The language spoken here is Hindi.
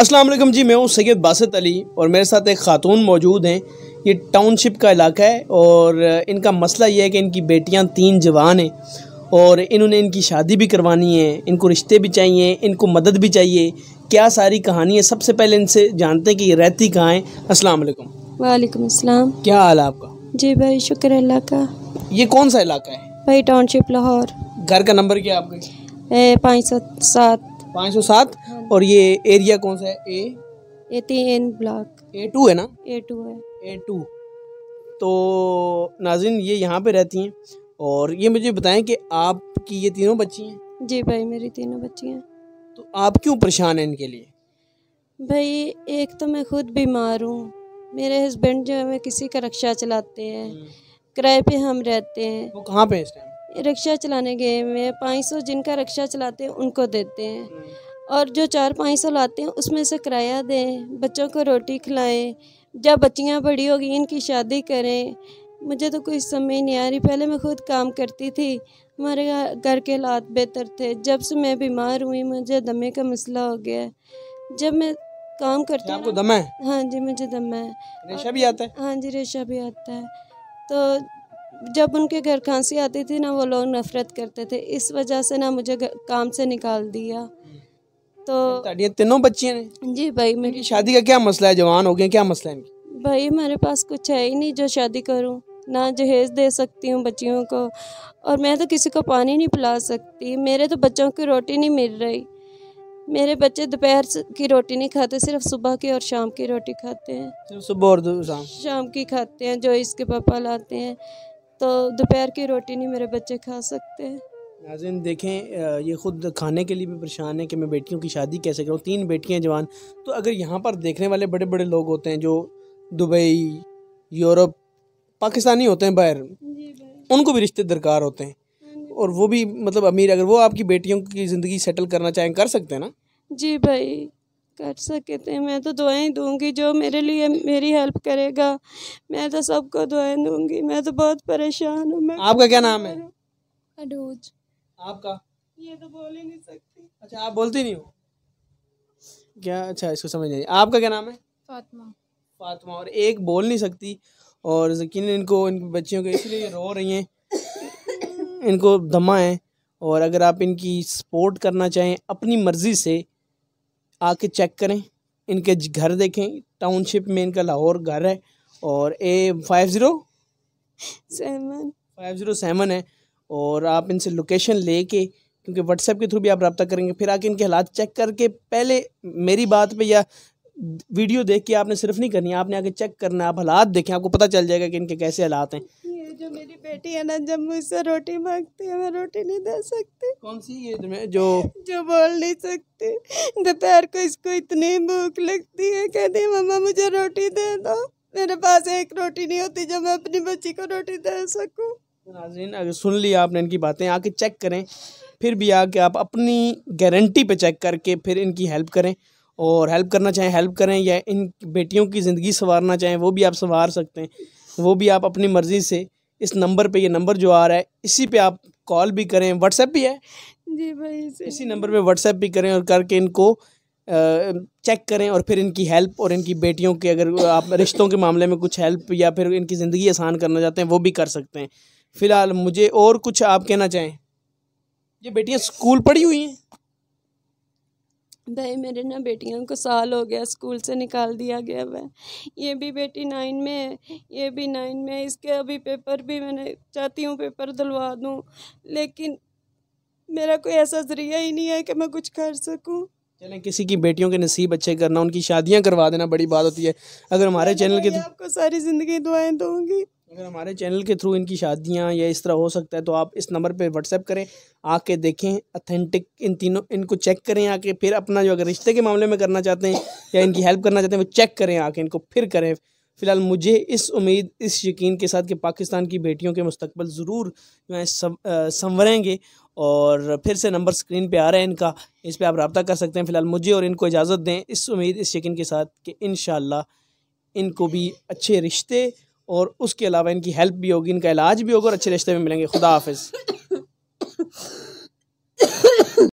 असलम जी मैं हूँ सैयद बासत अली और मेरे साथ एक ख़ातून मौजूद हैं ये टाउनशिप का इलाका है और इनका मसला ये है कि इनकी बेटियाँ तीन जवान हैं और इन्होंने इनकी शादी भी करवानी है इनको रिश्ते भी चाहिए इनको मदद भी चाहिए क्या सारी कहानी है सबसे पहले इनसे जानते हैं कि ये रहती कहाँ हैं असलम वालेकुम वालेकुम क्या हाल है आपका जी भाई शुक्र अल्लाह का ये कौन सा इलाका है भाई टाउनशिप लाहौर घर का नंबर क्या आपका पाँच सौ सात पाँच सौ सात और ये एरिया कौन सा है ए ए ब्लॉक ए टू है ना ए टू है ए टू तो नाजिन ये यहाँ पे रहती हैं और ये मुझे बताएं कि आपकी ये तीनों बच्ची हैं जी भाई मेरी तीनों बच्ची हैं तो आप क्यों परेशान हैं इनके लिए भाई एक तो मैं खुद बीमार हूँ मेरे हस्बैंड जो है किसी का रक्षा चलाते हैं हम्म। किराए पे हम रहते हैं वो कहाँ पे इस टाइम रिक्शा चलाने गए हुए हैं पाँच सौ जिनका रिक्शा चलाते हैं उनको देते हैं और जो चार पाँच सौ लाते हैं उसमें से किराया दें बच्चों को रोटी खिलाएं जब बच्चियाँ बड़ी हो गई इनकी शादी करें मुझे तो कोई समझ नहीं आ रही पहले मैं खुद काम करती थी हमारे घर के हालात बेहतर थे जब से मैं बीमार हुई मुझे दमे का मसला हो गया जब मैं काम करती हूँ आपको दमा है हाँ जी मुझे दमा है रेशा भी आता है हाँ जी रेशा भी आता है तो जब उनके घर खांसी आती थी ना वो लोग नफरत करते थे इस वजह से ना मुझे काम से निकाल दिया तो तीनों बच्चियां ने जी भाई मेरी शादी का क्या मसला है जवान हो गए क्या मसला है भाई मेरे पास कुछ है ही नहीं जो शादी करूं ना जहेज दे सकती हूँ बच्चियों को और मैं तो किसी को पानी नहीं पिला सकती मेरे तो बच्चों की रोटी नहीं मिल रही मेरे बच्चे दोपहर की रोटी नहीं खाते सिर्फ सुबह की और शाम की रोटी खाते हैं सुबह और शाम शाम की खाते हैं जो इसके पापा लाते हैं तो दोपहर की रोटी नहीं मेरे बच्चे खा सकते हैं नाजिन देखें ये ख़ुद खाने के लिए भी परेशान है कि मैं बेटियों की शादी कैसे करूँ तीन बेटियाँ जवान तो अगर यहाँ पर देखने वाले बड़े बड़े लोग होते हैं जो दुबई यूरोप पाकिस्तानी होते हैं बाहर उनको भी रिश्ते दरकार होते हैं हाँ और वो भी मतलब अमीर अगर वो आपकी बेटियों की ज़िंदगी सेटल करना चाहें कर सकते हैं ना जी भाई कर सके थे मैं तो दुआएं दूंगी जो मेरे लिए मेरी हेल्प करेगा मैं तो सबको दुआएं दूंगी मैं तो बहुत परेशान हूँ मैं आपका क्या नाम है अडोज आपका ये तो बोल ही नहीं सकती अच्छा आप बोलती नहीं हो क्या अच्छा इसको समझ नहीं आपका क्या नाम है फातिमा फातिमा और एक बोल नहीं सकती और यकीन इनको इन बच्चियों को इसलिए रो रही हैं इनको धमा है और अगर आप इनकी सपोर्ट करना चाहें अपनी मर्ज़ी से आके चेक करें इनके घर देखें टाउनशिप में इनका लाहौर घर है और A five zero seven five zero seven है और आप इनसे लोकेशन लेके क्योंकि व्हाट्सएप के थ्रू भी आप रब्ता करेंगे फिर आके इनके हालात चेक करके पहले मेरी बात पे या वीडियो देख के आपने सिर्फ नहीं करनी आपने आके चेक करना आप हालात देखें आपको पता चल जाएगा कि इनके कैसे हालात हैं जो मेरी बेटी है ना जब मुझसे रोटी मांगती है मैं रोटी नहीं दे सकती कौन सी एज में जो जो बोल नहीं सकती दोपहर को इसको इतनी भूख लगती है कहती है मम्मा मुझे रोटी दे दो मेरे पास एक रोटी नहीं होती जो मैं अपनी बच्ची को रोटी दे सकूँ नाजीन अगर सुन लिया आपने इनकी बातें आके चेक करें फिर भी आके आप अपनी गारंटी पे चेक करके फिर इनकी हेल्प करें और हेल्प करना चाहें हेल्प करें या इन बेटियों की ज़िंदगी संवारना चाहें वो भी आप संवार सकते हैं वो भी आप अपनी मर्ज़ी से इस नंबर पे ये नंबर जो आ रहा है इसी पे आप कॉल भी करें व्हाट्सएप भी है जी भाई इसी नंबर पे व्हाट्सएप भी करें और करके इनको चेक करें और फिर इनकी हेल्प और इनकी बेटियों के अगर आप रिश्तों के मामले में कुछ हेल्प या फिर इनकी ज़िंदगी आसान करना चाहते हैं वो भी कर सकते हैं फ़िलहाल मुझे और कुछ आप कहना चाहें ये बेटियाँ स्कूल पढ़ी हुई हैं भाई मेरे ना बेटियों को साल हो गया स्कूल से निकाल दिया गया वह ये भी बेटी नाइन में है ये भी नाइन में है इसके अभी पेपर भी मैंने चाहती हूँ पेपर दिलवा दूँ लेकिन मेरा कोई ऐसा जरिया ही नहीं है कि मैं कुछ कर सकूँ चले किसी की बेटियों के नसीब अच्छे करना उनकी शादियाँ करवा देना बड़ी बात होती है अगर हमारे चैनल के आपको सारी ज़िंदगी दुआएं दूँगी अगर हमारे चैनल के थ्रू इनकी शादियाँ या इस तरह हो सकता है तो आप इस नंबर पे व्हाट्सएप करें आके देखें अथेंटिक इन तीनों इनको चेक करें आके फिर अपना जो अगर रिश्ते के मामले में करना चाहते हैं या इनकी हेल्प करना चाहते हैं वो चेक करें आके इनको फिर करें फ़िलहाल मुझे इस उम्मीद इस यकीन के साथ कि पाकिस्तान की बेटियों के मुस्तबल ज़रूर जो है संवरेंगे और फिर से नंबर स्क्रीन पे आ रहा है इनका इस पर आप रबा कर सकते हैं फ़िलहाल मुझे और इनको इजाज़त दें इस उम्मीद इस यकीन के साथ कि इन इनको भी अच्छे रिश्ते और उसके अलावा इनकी हेल्प भी होगी इनका इलाज भी होगा और अच्छे रिश्ते में मिलेंगे खुदा हाफिज़